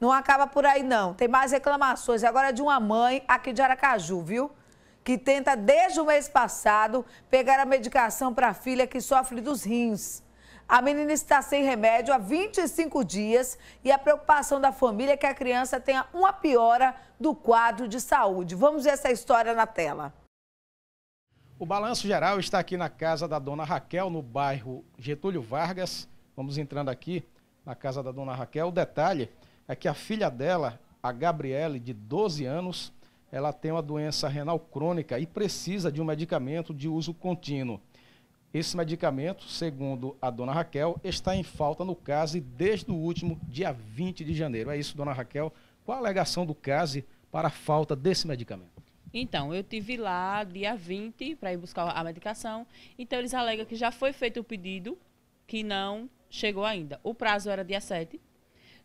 Não acaba por aí, não. Tem mais reclamações agora é de uma mãe aqui de Aracaju, viu? Que tenta, desde o mês passado, pegar a medicação para a filha que sofre dos rins. A menina está sem remédio há 25 dias e a preocupação da família é que a criança tenha uma piora do quadro de saúde. Vamos ver essa história na tela. O balanço geral está aqui na casa da dona Raquel, no bairro Getúlio Vargas. Vamos entrando aqui na casa da dona Raquel. O detalhe é que a filha dela, a Gabriele, de 12 anos, ela tem uma doença renal crônica e precisa de um medicamento de uso contínuo. Esse medicamento, segundo a dona Raquel, está em falta no CASE desde o último dia 20 de janeiro. É isso, dona Raquel. Qual a alegação do CASE para a falta desse medicamento? Então, eu tive lá dia 20 para ir buscar a medicação. Então, eles alegam que já foi feito o pedido, que não chegou ainda. O prazo era dia 7,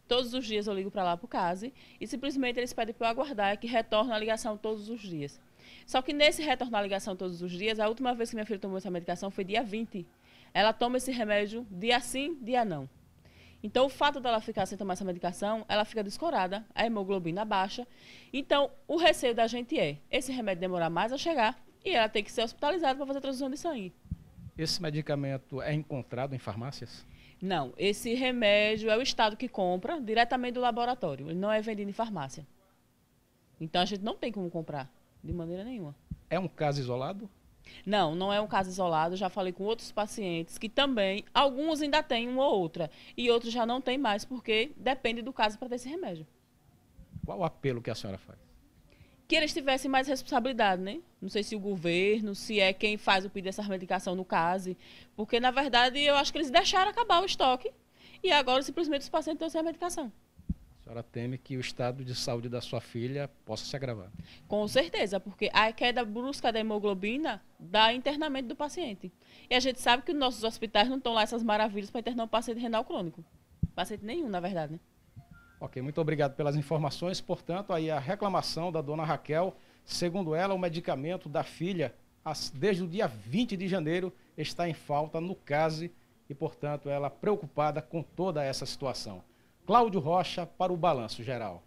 Todos os dias eu ligo para lá para o CASE e simplesmente eles pedem para eu aguardar é que retorna a ligação todos os dias. Só que nesse retornar a ligação todos os dias, a última vez que minha filha tomou essa medicação foi dia 20. Ela toma esse remédio dia sim, dia não. Então, o fato dela ficar sem tomar essa medicação, ela fica descorada, a hemoglobina baixa. Então, o receio da gente é esse remédio demorar mais a chegar e ela tem que ser hospitalizada para fazer transição de sangue. Esse medicamento é encontrado em farmácias? Não, esse remédio é o Estado que compra diretamente do laboratório. Ele não é vendido em farmácia. Então a gente não tem como comprar, de maneira nenhuma. É um caso isolado? Não, não é um caso isolado. Já falei com outros pacientes que também, alguns ainda têm uma ou outra, e outros já não têm mais, porque depende do caso para ter esse remédio. Qual o apelo que a senhora faz? que eles tivessem mais responsabilidade, né? Não sei se o governo, se é quem faz o pedido dessa medicação no caso, porque na verdade eu acho que eles deixaram acabar o estoque e agora simplesmente os pacientes estão sem a medicação. A senhora teme que o estado de saúde da sua filha possa se agravar? Com certeza, porque a queda brusca da hemoglobina dá internamento do paciente. E a gente sabe que nossos hospitais não estão lá essas maravilhas para internar um paciente renal crônico. Paciente nenhum, na verdade, né? Ok, muito obrigado pelas informações. Portanto, aí a reclamação da dona Raquel, segundo ela, o medicamento da filha, desde o dia 20 de janeiro, está em falta no CASE e, portanto, ela preocupada com toda essa situação. Cláudio Rocha para o Balanço Geral.